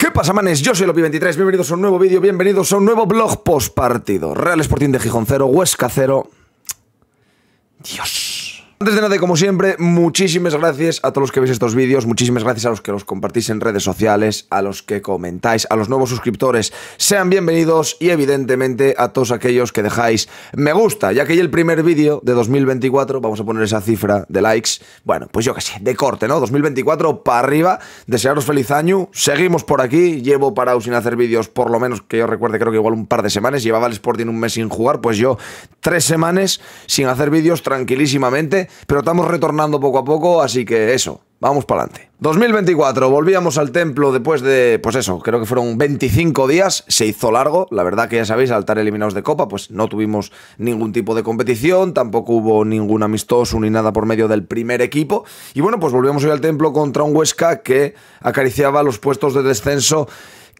¿Qué pasa, manes? Yo soy Lopi23, bienvenidos a un nuevo vídeo, bienvenidos a un nuevo blog post partido. Real Sporting de Gijón 0, Huesca 0. Dios. Antes de nada, como siempre, muchísimas gracias a todos los que veis estos vídeos, muchísimas gracias a los que los compartís en redes sociales, a los que comentáis, a los nuevos suscriptores, sean bienvenidos y evidentemente a todos aquellos que dejáis me gusta, ya que hay el primer vídeo de 2024, vamos a poner esa cifra de likes, bueno, pues yo qué sé, de corte, ¿no? 2024 para arriba, desearos feliz año, seguimos por aquí, llevo parado sin hacer vídeos por lo menos que yo recuerde, creo que igual un par de semanas, llevaba el Sporting un mes sin jugar, pues yo tres semanas sin hacer vídeos tranquilísimamente pero estamos retornando poco a poco, así que eso, vamos para adelante. 2024, volvíamos al templo después de, pues eso, creo que fueron 25 días, se hizo largo, la verdad que ya sabéis, al estar eliminados de Copa, pues no tuvimos ningún tipo de competición, tampoco hubo ningún amistoso ni nada por medio del primer equipo, y bueno, pues volvíamos hoy al templo contra un Huesca que acariciaba los puestos de descenso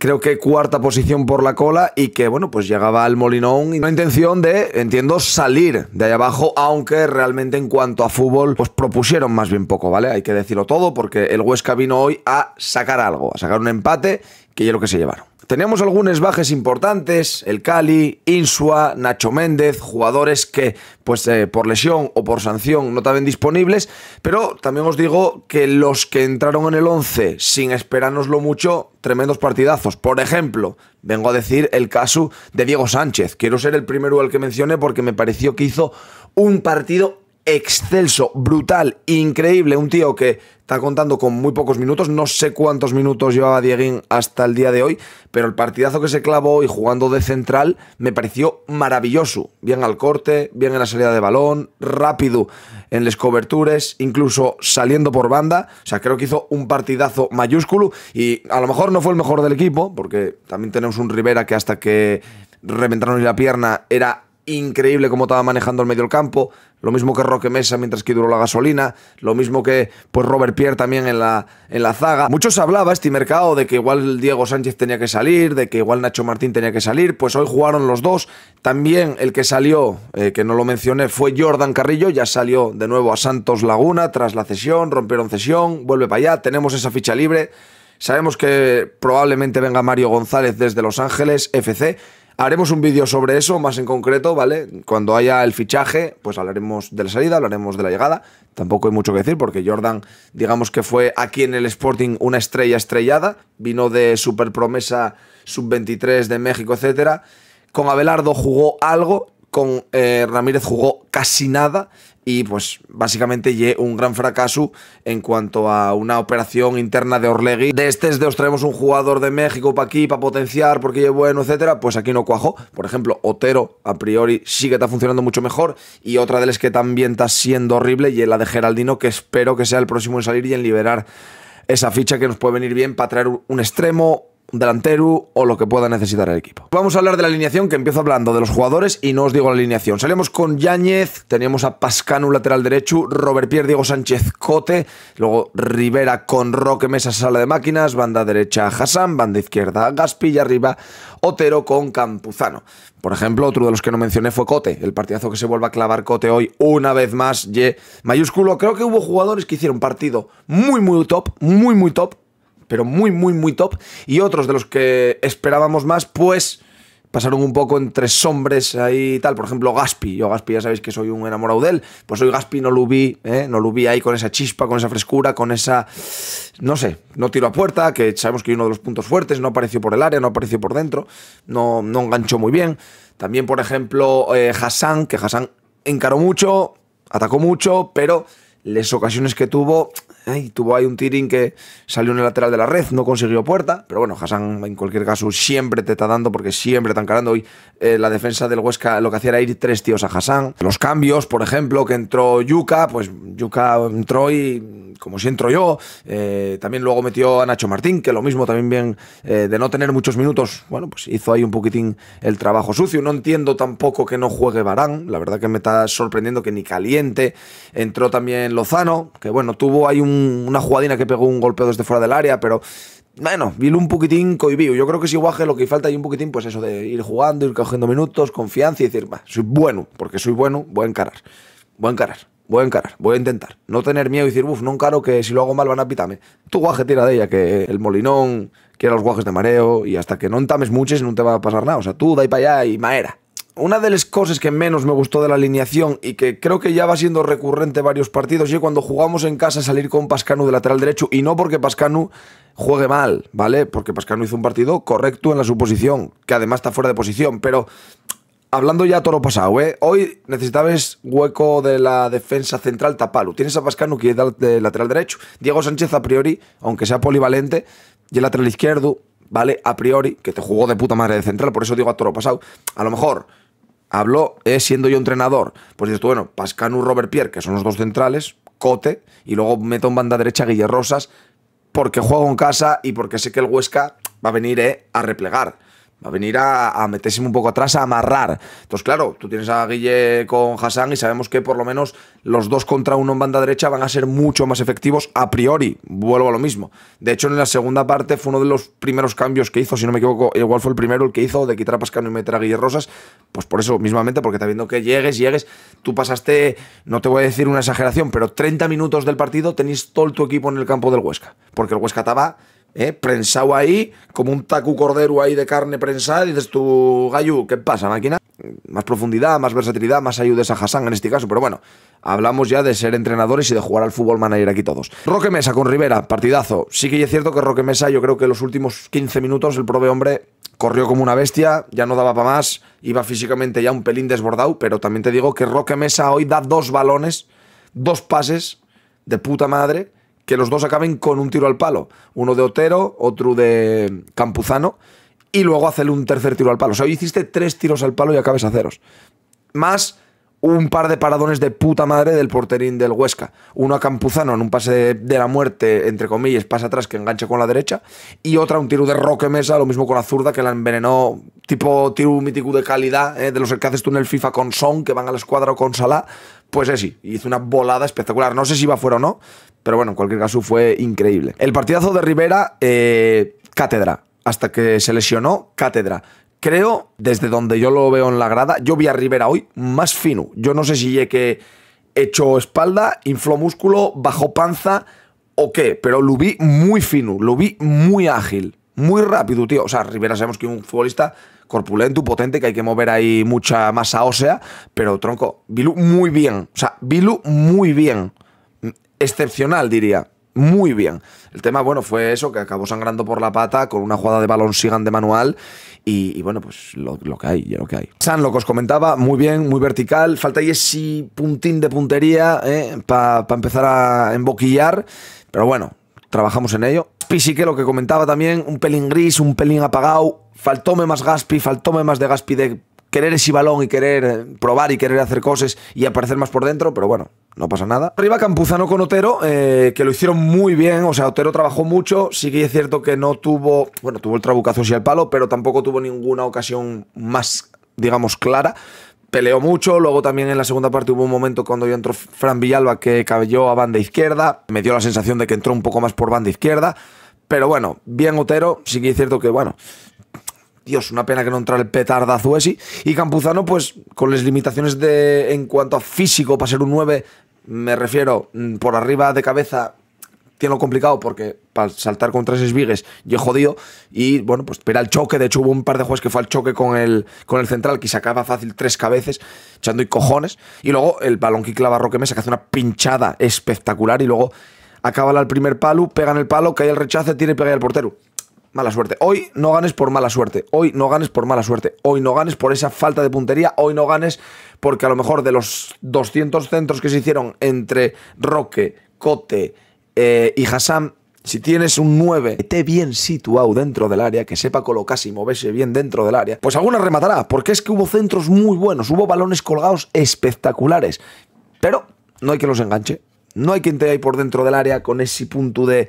creo que cuarta posición por la cola y que, bueno, pues llegaba al Molinón y una intención de, entiendo, salir de ahí abajo, aunque realmente en cuanto a fútbol, pues propusieron más bien poco, ¿vale? Hay que decirlo todo porque el Huesca vino hoy a sacar algo, a sacar un empate que ya lo que se llevaron. Teníamos algunos bajes importantes, el Cali, Insua, Nacho Méndez, jugadores que pues eh, por lesión o por sanción no estaban disponibles, pero también os digo que los que entraron en el 11 sin esperárnoslo mucho, tremendos partidazos. Por ejemplo, vengo a decir el caso de Diego Sánchez. Quiero ser el primero al que mencione porque me pareció que hizo un partido excelso, brutal, increíble. Un tío que está contando con muy pocos minutos. No sé cuántos minutos llevaba Dieguín hasta el día de hoy, pero el partidazo que se clavó y jugando de central me pareció maravilloso. Bien al corte, bien en la salida de balón, rápido en las coberturas, incluso saliendo por banda. O sea, creo que hizo un partidazo mayúsculo y a lo mejor no fue el mejor del equipo, porque también tenemos un Rivera que hasta que reventaron la pierna era increíble cómo estaba manejando el medio del campo, lo mismo que Roque Mesa mientras que duró la gasolina, lo mismo que pues Robert Pierre también en la, en la zaga. Muchos hablaba este mercado de que igual Diego Sánchez tenía que salir, de que igual Nacho Martín tenía que salir, pues hoy jugaron los dos. También el que salió, eh, que no lo mencioné, fue Jordan Carrillo, ya salió de nuevo a Santos Laguna tras la cesión, rompieron cesión, vuelve para allá, tenemos esa ficha libre. Sabemos que probablemente venga Mario González desde Los Ángeles, FC. Haremos un vídeo sobre eso, más en concreto, ¿vale? Cuando haya el fichaje, pues hablaremos de la salida, hablaremos de la llegada. Tampoco hay mucho que decir porque Jordan, digamos que fue aquí en el Sporting una estrella estrellada, vino de super promesa sub-23 de México, etcétera. Con Abelardo jugó algo, con eh, Ramírez jugó casi nada y pues básicamente lle un gran fracaso en cuanto a una operación interna de Orlegui. De este de os traemos un jugador de México para aquí, para potenciar, porque llevo bueno, etcétera, pues aquí no cuajó. Por ejemplo, Otero a priori sí que está funcionando mucho mejor y otra de las que también está siendo horrible y es la de Geraldino, que espero que sea el próximo en salir y en liberar esa ficha que nos puede venir bien para traer un extremo, delantero o lo que pueda necesitar el equipo. Vamos a hablar de la alineación, que empiezo hablando de los jugadores y no os digo la alineación. Salimos con Yáñez, teníamos a Pascano lateral derecho, Robert Pierre, Diego Sánchez Cote, luego Rivera con Roque Mesa sala de máquinas, banda derecha Hassan, banda izquierda Gaspi arriba Otero con Campuzano. Por ejemplo, otro de los que no mencioné fue Cote, el partidazo que se vuelve a clavar Cote hoy una vez más, Y mayúsculo. Creo que hubo jugadores que hicieron partido muy, muy top, muy, muy top, pero muy, muy, muy top. Y otros de los que esperábamos más, pues pasaron un poco entre sombres ahí y tal. Por ejemplo, Gaspi. Yo, Gaspi, ya sabéis que soy un enamorado de él. Pues hoy Gaspi no lo vi, ¿eh? no lo vi ahí con esa chispa, con esa frescura, con esa. No sé, no tiró a puerta, que sabemos que uno de los puntos fuertes. No apareció por el área, no apareció por dentro. No, no enganchó muy bien. También, por ejemplo, eh, Hassan, que Hassan encaró mucho, atacó mucho, pero las ocasiones que tuvo ¿eh? tuvo ahí un tirín que salió en el lateral de la red, no consiguió puerta, pero bueno, Hassan en cualquier caso siempre te está dando porque siempre está encarando. Hoy eh, la defensa del Huesca lo que hacía era ir tres tíos a Hassan. Los cambios, por ejemplo, que entró Yuka, pues Yuka entró y como si entro yo, eh, también luego metió a Nacho Martín, que lo mismo también bien de no tener muchos minutos, bueno, pues hizo ahí un poquitín el trabajo sucio. No entiendo tampoco que no juegue Barán, la verdad que me está sorprendiendo que ni caliente. Entró también Lozano, que bueno, tuvo ahí un una jugadina que pegó un golpeo desde fuera del área, pero bueno, vilo un poquitín cohibido. Yo creo que si Guaje lo que falta y un poquitín, pues eso, de ir jugando, ir cogiendo minutos, confianza y decir, va, soy bueno, porque soy bueno, voy a encarar, voy a encarar, voy a encarar, voy a intentar. No tener miedo y decir, uff, no encaro que si lo hago mal van a pitarme. Tu Guaje tira de ella, que el molinón, que los guajes de mareo, y hasta que no entames muchos no te va a pasar nada. O sea, tú da y para allá y maera, una de las cosas que menos me gustó de la alineación y que creo que ya va siendo recurrente varios partidos es cuando jugamos en casa salir con Pascanu de lateral derecho y no porque Pascanu juegue mal, ¿vale? Porque Pascanu hizo un partido correcto en la suposición, que además está fuera de posición, pero hablando ya toro pasado, ¿eh? Hoy necesitabas hueco de la defensa central tapalu. Tienes a Pascanu que es de lateral derecho, Diego Sánchez a priori, aunque sea polivalente, y el lateral izquierdo, ¿vale? A priori, que te jugó de puta madre de central, por eso digo a toro pasado. A lo mejor habló eh, siendo yo entrenador. Pues dices tú, bueno, Pascanu, Robert Pierre, que son los dos centrales, Cote, y luego meto en banda derecha a Guillermo Rosas, porque juego en casa y porque sé que el Huesca va a venir eh, a replegar. Va a venir a, a, un poco atrás, a amarrar. Entonces, claro, tú tienes a Guille con Hassan y sabemos que por lo menos los dos contra uno en banda derecha van a ser mucho más efectivos a priori. Vuelvo a lo mismo. De hecho, en la segunda parte fue uno de los primeros cambios que hizo, si no me equivoco, igual fue el primero el que hizo de quitar a Pascano y meter a Guille Rosas. Pues por eso, mismamente, porque está viendo que llegues, llegues. Tú pasaste, no te voy a decir una exageración, pero 30 minutos del partido tenéis todo tu equipo en el campo del Huesca. Porque el Huesca estaba ¿eh? prensado ahí, como un tacu cordero ahí de carne prensada, y dices tú, Gayu, ¿qué pasa, máquina? Más profundidad, más versatilidad, más ayudas a Hassan en este caso, pero bueno, hablamos ya de ser entrenadores y de jugar al fútbol manager aquí todos. Roque Mesa con Rivera, partidazo. Sí que es cierto que Roque Mesa, yo creo que los últimos 15 minutos el prove hombre corrió como una bestia, ya no daba para más, iba físicamente ya un pelín desbordado, pero también te digo que Roque Mesa hoy da dos balones, dos pases de puta madre que los dos acaben con un tiro al palo. Uno de Otero, otro de Campuzano, y luego hacerle un tercer tiro al palo. O sea, hoy hiciste tres tiros al palo y acabes a ceros. Más un par de paradones de puta madre del porterín del Huesca. Uno a Campuzano en un pase de, la muerte, entre comillas, pasa atrás que enganche con la derecha. Y otra, un tiro de Roque Mesa, lo mismo con la zurda, que la envenenó, tipo tiro mítico de calidad, eh, de los que haces tú en el FIFA con Son, que van a la escuadra o con Salah. Pues sí, hizo una volada espectacular. No sé si va fuera o no, pero bueno, en cualquier caso fue increíble. El partidazo de Rivera, eh, cátedra. Hasta que se lesionó, cátedra. Creo, desde donde yo lo veo en la grada, yo vi a Rivera hoy más fino. Yo no sé si llegué que echó espalda, infló músculo, bajó panza o qué, pero lo vi muy fino, lo vi muy ágil, muy rápido, tío. O sea, Rivera sabemos que es un futbolista corpulento, potente, que hay que mover ahí mucha masa ósea, pero tronco, Bilu muy bien, o sea, Bilu muy bien excepcional, diría. Muy bien. El tema, bueno, fue eso, que acabó sangrando por la pata con una jugada de balón sigan de manual y, bueno, pues lo, que hay, lo que hay. San, lo que os comentaba, muy bien, muy vertical. Falta ahí ese puntín de puntería eh, para empezar a emboquillar, pero bueno, trabajamos en ello. Gaspi que lo que comentaba también, un pelín gris, un pelín apagado. Faltóme más Gaspi, faltóme más de Gaspi de querer ese balón y querer eh, probar y querer hacer cosas y aparecer más por dentro, pero bueno, no pasa nada. Arriba Campuzano con Otero, eh, que lo hicieron muy bien, o sea, Otero trabajó mucho, sí es cierto que no tuvo, bueno, tuvo el trabucazo y el palo, pero tampoco tuvo ninguna ocasión más, digamos, clara. Peleó mucho, luego también en la segunda parte hubo un momento cuando ya entró Fran Villalba que cabelló a banda izquierda, me dio la sensación de que entró un poco más por banda izquierda, pero bueno, bien Otero, sí es cierto que, bueno, Dios, una pena que no entra el petarda Zuesi. Y Campuzano, pues con las limitaciones de, en cuanto a físico para ser un 9, me refiero, mm, por arriba de cabeza tiene lo complicado porque para saltar con tres esvigues, yo jodido y bueno, pues era el choque, de hecho hubo un par de juegos que fue al choque con el, con el central que se sacaba fácil tres cabezas echando y cojones y luego el balón que clava Roque Mesa que hace una pinchada espectacular y luego acaba el primer palo, pega en el palo, cae el rechazo, tiene y pega el portero mala suerte. Hoy no ganes por mala suerte. Hoy no ganes por mala suerte. Hoy no ganes por esa falta de puntería. Hoy no ganes porque a lo mejor de los 200 centros que se hicieron entre Roque, Cote eh, y Hassan, si tienes un 9 esté bien situado dentro del área, que sepa colocarse y moverse bien dentro del área, pues alguna rematará, porque es que hubo centros muy buenos, hubo balones colgados espectaculares. Pero no hay que los enganche. No hay quien te ahí por dentro del área con ese punto de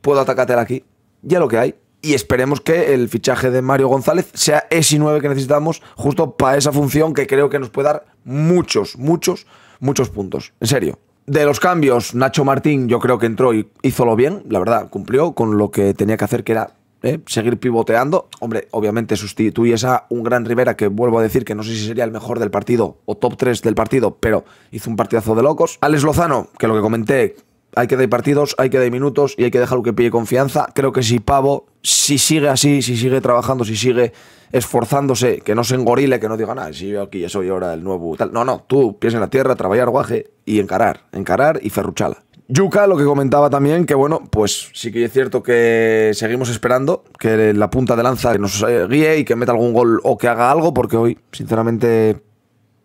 puedo atacarte aquí. Ya lo que hay, y esperemos que el fichaje de Mario González sea ese 9 que necesitamos justo para esa función que creo que nos puede dar muchos, muchos, muchos puntos. En serio. De los cambios, Nacho Martín yo creo que entró y hizo lo bien, la verdad, cumplió con lo que tenía que hacer, que era eh, seguir pivoteando. Hombre, obviamente sustituyes a un gran Rivera que vuelvo a decir que no sé si sería el mejor del partido o top 3 del partido, pero hizo un partidazo de locos. Alex Lozano, que lo que comenté, hay que dar partidos, hay que dar minutos y hay que dejar lo que pille confianza. Creo que si Pavo, si sigue así, si sigue trabajando, si sigue esforzándose, que no se engorile, que no diga nada, si yo aquí soy ahora el nuevo tal. No, no, tú pies en la tierra, trabajar guaje y encarar, encarar y ferruchala. Yuka, lo que comentaba también, que bueno, pues sí que es cierto que seguimos esperando que la punta de lanza nos guíe y que meta algún gol o que haga algo, porque hoy, sinceramente,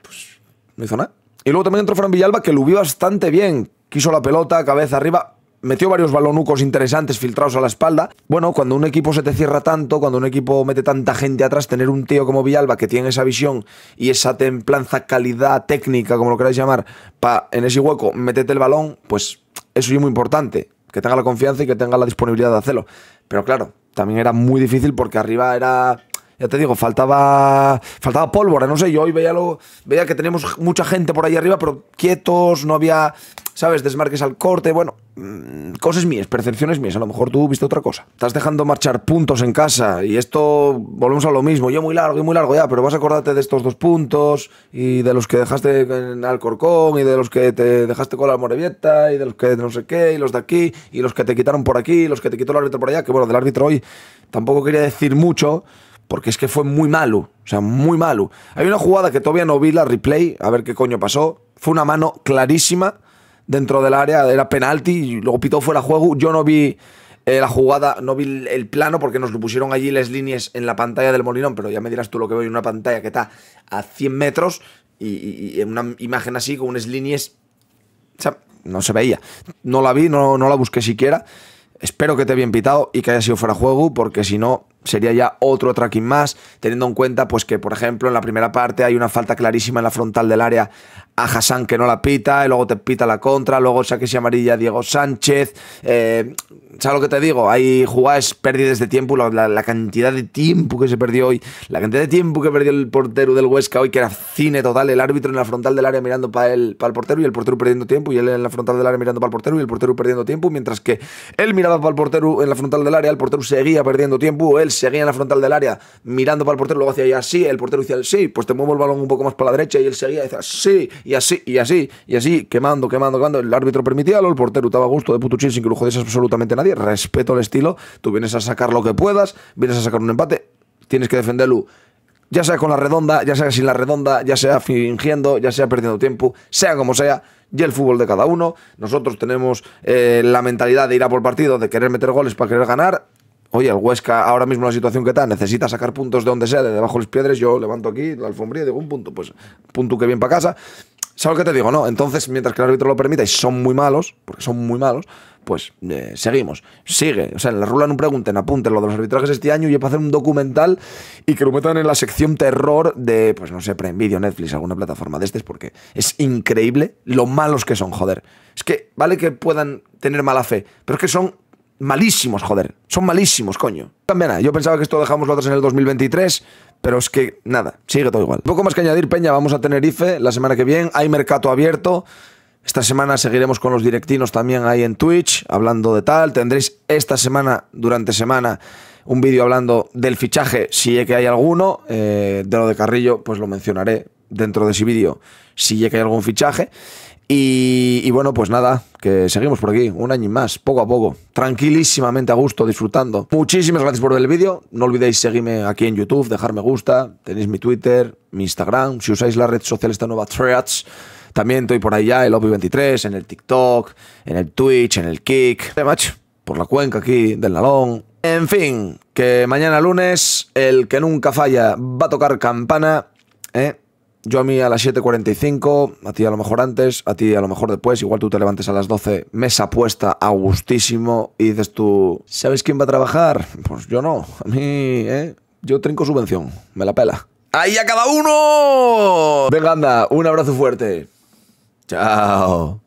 pues no hizo nada. Y luego también entró Fran Villalba, que lo vi bastante bien, quiso la pelota, cabeza arriba, metió varios balonucos interesantes filtrados a la espalda. Bueno, cuando un equipo se te cierra tanto, cuando un equipo mete tanta gente atrás, tener un tío como Villalba que tiene esa visión y esa templanza, calidad técnica, como lo queráis llamar, para en ese hueco metete el balón, pues eso es muy importante. Que tenga la confianza y que tenga la disponibilidad de hacerlo. Pero claro, también era muy difícil porque arriba era ya te digo, faltaba faltaba pólvora, no sé, yo hoy veía lo veía que teníamos mucha gente por ahí arriba, pero quietos, no había ¿sabes? Desmarques al corte, bueno, mm, cosas mías, percepciones mías. A lo mejor tú viste otra cosa. Estás dejando marchar puntos en casa y esto, volvemos a lo mismo. Yo muy largo y muy largo ya, pero vas a acordarte de estos dos puntos y de los que dejaste en Alcorcón y de los que te dejaste con la Morevieta y de los que no sé qué y los de aquí y los que te quitaron por aquí y los que te quitó el árbitro por allá. Que bueno, del árbitro hoy tampoco quería decir mucho porque es que fue muy malo, o sea, muy malo. Hay una jugada que todavía no vi la replay, a ver qué coño pasó. Fue una mano clarísima dentro del área, era penalti, y luego pitó fuera juego. Yo no vi eh, la jugada, no vi el plano porque nos lo pusieron allí las líneas en la pantalla del Molinón, pero ya me dirás tú lo que veo en una pantalla que está a 100 metros y, en una imagen así con unas líneas. O sea, no se veía. No la vi, no, no la busqué siquiera. Espero que te bien pitado y que haya sido fuera juego, porque si no, sería ya otro tracking más, teniendo en cuenta pues que, por ejemplo, en la primera parte hay una falta clarísima en la frontal del área a Hassan que no la pita, y luego te pita la contra, luego saques y amarilla Diego Sánchez. Eh, ¿Sabes lo que te digo? Hay jugadas pérdidas de tiempo, la, cantidad de tiempo que se perdió hoy, la cantidad de tiempo que perdió el portero del Huesca hoy, que era cine total, el árbitro en la frontal del área mirando para el, para el portero y el portero perdiendo tiempo, y él en la frontal del área mirando para el portero y el portero perdiendo tiempo, mientras que él miraba para el portero en la frontal del área, el portero seguía perdiendo tiempo, él seguía en la frontal del área mirando para el portero, luego hacía y así, el portero decía sí, pues te muevo el balón un poco más para la derecha y él seguía y sí, y así, y así, y así, quemando, quemando, quemando. El árbitro permitía, el portero estaba a gusto de putuchin sin que lo jodiese absolutamente nadie. Respeto el estilo, tú vienes a sacar lo que puedas, vienes a sacar un empate, tienes que defenderlo ya sea con la redonda, ya sea sin la redonda, ya sea fingiendo, ya sea perdiendo tiempo, sea como sea, y el fútbol de cada uno. Nosotros tenemos eh, la mentalidad de ir a por partido, de querer meter goles para querer ganar oye, el Huesca ahora mismo la situación que está, necesita sacar puntos de donde sea, de debajo de las piedras, yo levanto aquí la alfombría y digo un punto, pues punto que viene para casa. ¿Sabes lo que te digo? No, entonces mientras que el árbitro lo permita y son muy malos, porque son muy malos, pues eh, seguimos. Sigue. O sea, en la rula no pregunten, apunten lo de los arbitrajes este año y para hacer un documental y que lo metan en la sección terror de, pues no sé, Preenvidio, Netflix, alguna plataforma de estas, porque es increíble lo malos que son, joder. Es que vale que puedan tener mala fe, pero es que son malísimos, joder. Son malísimos, coño. Yo pensaba que esto dejamos los otros en el 2023, pero es que nada, sigue todo igual. Poco más que añadir, Peña. Vamos a IFE la semana que viene. Hay mercado abierto. Esta semana seguiremos con los directinos también ahí en Twitch, hablando de tal. Tendréis esta semana, durante semana, un vídeo hablando del fichaje, si es que hay alguno. Eh, de lo de Carrillo, pues lo mencionaré dentro de ese vídeo, si es que hay algún fichaje. Y, bueno, pues nada, que seguimos por aquí, un año y más, poco a poco, tranquilísimamente a gusto, disfrutando. Muchísimas gracias por ver el vídeo, no olvidéis seguirme aquí en YouTube, dejarme gusta, tenéis mi Twitter, mi Instagram, si usáis la red social esta nueva Threads, también estoy por allá, el OPI23, en el TikTok, en el Twitch, en el Kick, eh, por la cuenca aquí del Nalón. En fin, que mañana lunes, el que nunca falla va a tocar campana, ¿eh? Yo a mí a las 7.45, a ti a lo mejor antes, a ti a lo mejor después, igual tú te levantes a las 12, mesa puesta, a gustísimo, y dices tú, ¿sabes quién va a trabajar? Pues yo no, a mí, ¿eh? Yo trinco subvención, me la pela. ¡Ahí a cada uno! Venga, anda, un abrazo fuerte. Chao.